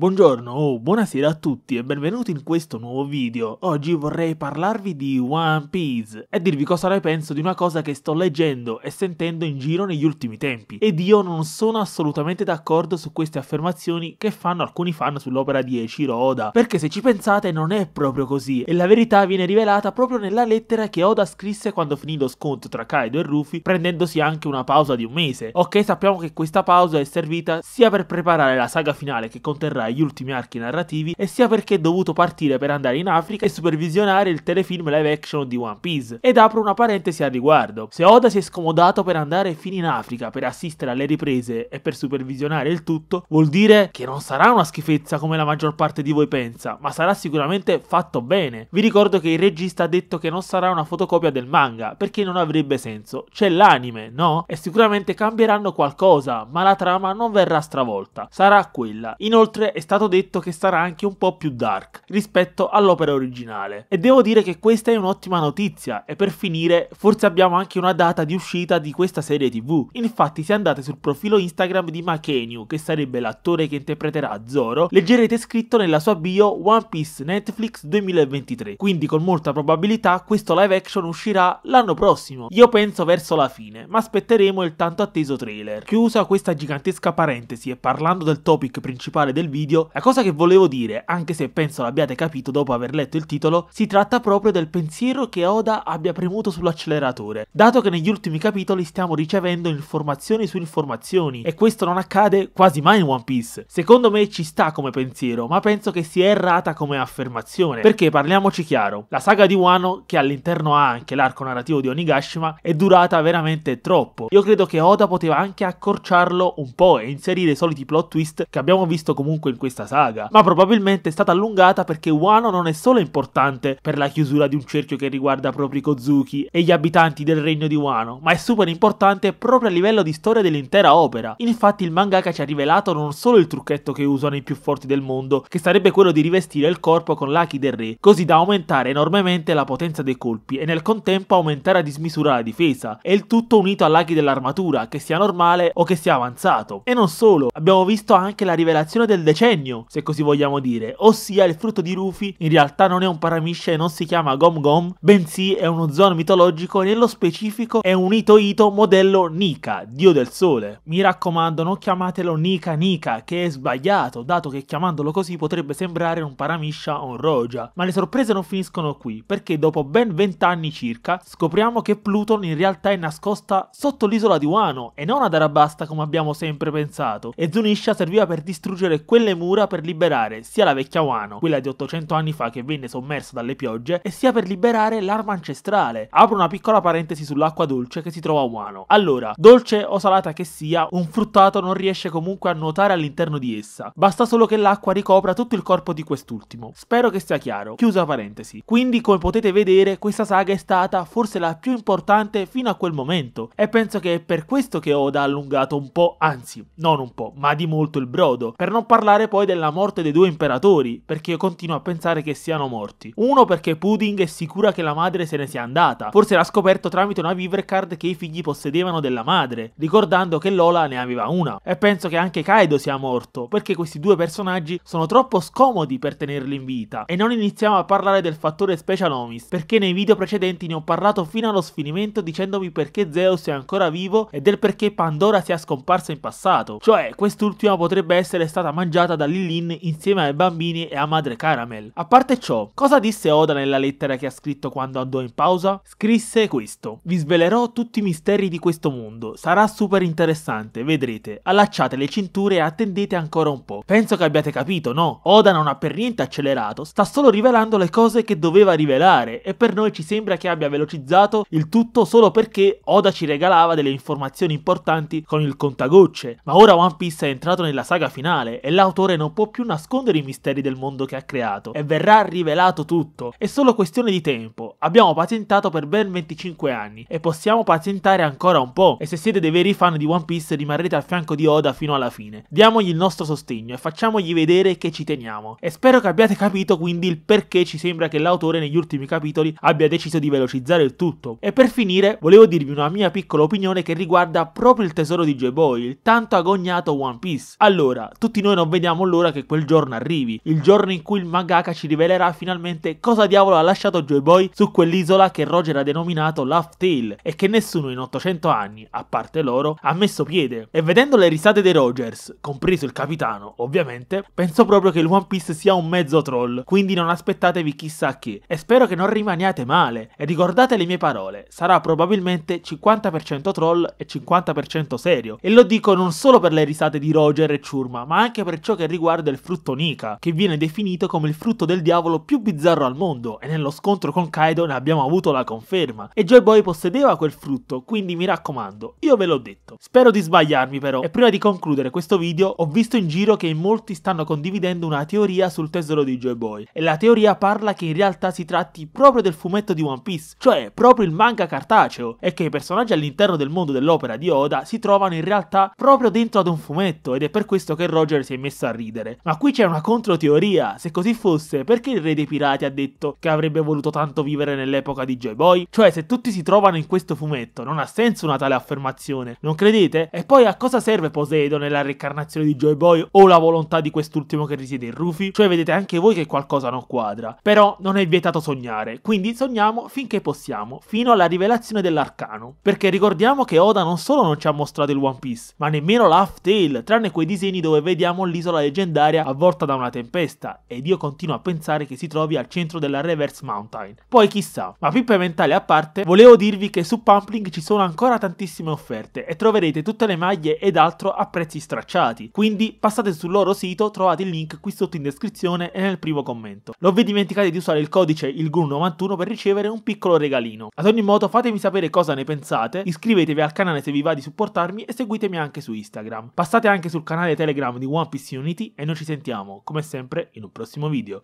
Buongiorno o oh, buonasera a tutti e benvenuti in questo nuovo video. Oggi vorrei parlarvi di One Piece e dirvi cosa ne penso di una cosa che sto leggendo e sentendo in giro negli ultimi tempi. Ed io non sono assolutamente d'accordo su queste affermazioni che fanno alcuni fan sull'opera di Eiichiro Oda, perché se ci pensate non è proprio così e la verità viene rivelata proprio nella lettera che Oda scrisse quando finì lo scontro tra Kaido e Rufy prendendosi anche una pausa di un mese. Ok, sappiamo che questa pausa è servita sia per preparare la saga finale che conterrà agli ultimi archi narrativi e sia perché è dovuto partire per andare in Africa e supervisionare il telefilm live action di One Piece. Ed apro una parentesi al riguardo. Se Oda si è scomodato per andare fino in Africa per assistere alle riprese e per supervisionare il tutto, vuol dire che non sarà una schifezza come la maggior parte di voi pensa, ma sarà sicuramente fatto bene. Vi ricordo che il regista ha detto che non sarà una fotocopia del manga, perché non avrebbe senso. C'è l'anime, no? E sicuramente cambieranno qualcosa, ma la trama non verrà stravolta. Sarà quella. Inoltre è è stato detto che sarà anche un po' più dark rispetto all'opera originale. E devo dire che questa è un'ottima notizia e per finire forse abbiamo anche una data di uscita di questa serie tv. Infatti se andate sul profilo Instagram di Makenyu, che sarebbe l'attore che interpreterà Zoro, leggerete scritto nella sua bio One Piece Netflix 2023. Quindi con molta probabilità questo live action uscirà l'anno prossimo. Io penso verso la fine, ma aspetteremo il tanto atteso trailer. Chiusa questa gigantesca parentesi e parlando del topic principale del video, video, la cosa che volevo dire, anche se penso l'abbiate capito dopo aver letto il titolo, si tratta proprio del pensiero che Oda abbia premuto sull'acceleratore, dato che negli ultimi capitoli stiamo ricevendo informazioni su informazioni, e questo non accade quasi mai in One Piece. Secondo me ci sta come pensiero, ma penso che sia errata come affermazione, perché parliamoci chiaro, la saga di Wano, che all'interno ha anche l'arco narrativo di Onigashima, è durata veramente troppo. Io credo che Oda poteva anche accorciarlo un po' e inserire i soliti plot twist che abbiamo visto comunque in questa saga, ma probabilmente è stata allungata perché Wano non è solo importante per la chiusura di un cerchio che riguarda proprio i Kozuki e gli abitanti del regno di Wano, ma è super importante proprio a livello di storia dell'intera opera. Infatti il mangaka ci ha rivelato non solo il trucchetto che usano i più forti del mondo, che sarebbe quello di rivestire il corpo con l'aki del re, così da aumentare enormemente la potenza dei colpi e nel contempo aumentare a dismisura la difesa, e il tutto unito all'aki dell'armatura, che sia normale o che sia avanzato. E non solo, abbiamo visto anche la rivelazione del decennio decennio, se così vogliamo dire, ossia il frutto di Rufy in realtà non è un paramisce e non si chiama Gom Gom, bensì è uno zono mitologico e nello specifico è un Ito Ito modello Nika, dio del sole. Mi raccomando, non chiamatelo Nika Nika, che è sbagliato, dato che chiamandolo così potrebbe sembrare un paramisha o un roja. Ma le sorprese non finiscono qui, perché dopo ben 20 anni circa scopriamo che Pluton in realtà è nascosta sotto l'isola di Wano e non ad Arabasta come abbiamo sempre pensato, e Zunisha serviva per distruggere quelle le mura per liberare sia la vecchia Wano, quella di 800 anni fa che venne sommersa dalle piogge, e sia per liberare l'arma ancestrale. Apro una piccola parentesi sull'acqua dolce che si trova a Wano. Allora, dolce o salata che sia, un fruttato non riesce comunque a nuotare all'interno di essa. Basta solo che l'acqua ricopra tutto il corpo di quest'ultimo. Spero che sia chiaro. Chiusa parentesi. Quindi, come potete vedere, questa saga è stata forse la più importante fino a quel momento e penso che è per questo che Oda ha allungato un po', anzi, non un po', ma di molto il brodo, per non parlare parlare poi della morte dei due imperatori, perché io continuo a pensare che siano morti. Uno perché Pudding è sicura che la madre se ne sia andata, forse l'ha scoperto tramite una vivre card che i figli possedevano della madre, ricordando che Lola ne aveva una. E penso che anche Kaido sia morto, perché questi due personaggi sono troppo scomodi per tenerli in vita. E non iniziamo a parlare del fattore Special Omis, perché nei video precedenti ne ho parlato fino allo sfinimento dicendomi perché Zeus è ancora vivo e del perché Pandora sia scomparsa in passato. Cioè, quest'ultima potrebbe essere stata mangiata portata da Lilin insieme ai bambini e a madre Caramel. A parte ciò, cosa disse Oda nella lettera che ha scritto quando andò in pausa? Scrisse questo. Vi svelerò tutti i misteri di questo mondo. Sarà super interessante, vedrete. Allacciate le cinture e attendete ancora un po'. Penso che abbiate capito, no? Oda non ha per niente accelerato, sta solo rivelando le cose che doveva rivelare e per noi ci sembra che abbia velocizzato il tutto solo perché Oda ci regalava delle informazioni importanti con il contagocce. Ma ora One Piece è entrato nella saga finale e l'auto creatore non può più nascondere i misteri del mondo che ha creato e verrà rivelato tutto. È solo questione di tempo. Abbiamo patentato per ben 25 anni e possiamo patentare ancora un po'. E se siete dei veri fan di One Piece rimarrete al fianco di Oda fino alla fine. Diamogli il nostro sostegno e facciamogli vedere che ci teniamo. E spero che abbiate capito quindi il perché ci sembra che l'autore negli ultimi capitoli abbia deciso di velocizzare il tutto. E per finire volevo dirvi una mia piccola opinione che riguarda proprio il tesoro di J-Boy, il tanto agognato One Piece. Allora, tutti noi non vediamo attendiamo allora che quel giorno arrivi, il giorno in cui il mangaka ci rivelerà finalmente cosa diavolo ha lasciato Joy Boy su quell'isola che Roger ha denominato Laugh Tale e che nessuno in 800 anni, a parte loro, ha messo piede. E vedendo le risate dei Rogers, compreso il capitano, ovviamente, penso proprio che il One Piece sia un mezzo troll, quindi non aspettatevi chissà che, e spero che non rimaniate male, e ricordate le mie parole, sarà probabilmente 50% troll e 50% serio, e lo dico non solo per le risate di Roger e Ciurma, ma anche per ciò che che riguarda il frutto Nika, che viene definito come il frutto del diavolo più bizzarro al mondo e nello scontro con Kaido ne abbiamo avuto la conferma. E Joy Boy possedeva quel frutto, quindi mi raccomando, io ve l'ho detto. Spero di sbagliarmi però, e prima di concludere questo video ho visto in giro che in molti stanno condividendo una teoria sul tesoro di Joy Boy, e la teoria parla che in realtà si tratti proprio del fumetto di One Piece, cioè proprio il manga cartaceo, e che i personaggi all'interno del mondo dell'opera di Oda si trovano in realtà proprio dentro ad un fumetto, ed è per questo che Roger si è messa ridere. Ma qui c'è una controteoria. Se così fosse, perché il re dei pirati ha detto che avrebbe voluto tanto vivere nell'epoca di Joy Boy? Cioè, se tutti si trovano in questo fumetto, non ha senso una tale affermazione, non credete? E poi a cosa serve Poseidon nella reincarnazione di Joy Boy o la volontà di quest'ultimo che risiede in Rufy? Cioè, vedete anche voi che qualcosa non quadra. Però non è vietato sognare, quindi sogniamo finché possiamo, fino alla rivelazione dell'arcano. Perché ricordiamo che Oda non solo non ci ha mostrato il One Piece, ma nemmeno la Tale, tranne quei disegni dove vediamo l'isola un'isola leggendaria avvolta da una tempesta ed io continuo a pensare che si trovi al centro della Reverse Mountain. Poi chissà, ma pippe mentali a parte, volevo dirvi che su Pumpling ci sono ancora tantissime offerte e troverete tutte le maglie ed altro a prezzi stracciati, quindi passate sul loro sito, trovate il link qui sotto in descrizione e nel primo commento. Non vi dimenticate di usare il codice ILGUN91 per ricevere un piccolo regalino. Ad ogni modo fatemi sapere cosa ne pensate, iscrivetevi al canale se vi va di supportarmi e seguitemi anche su Instagram. Passate anche sul canale Telegram di One Piece Uniti e noi ci sentiamo, come sempre, in un prossimo video.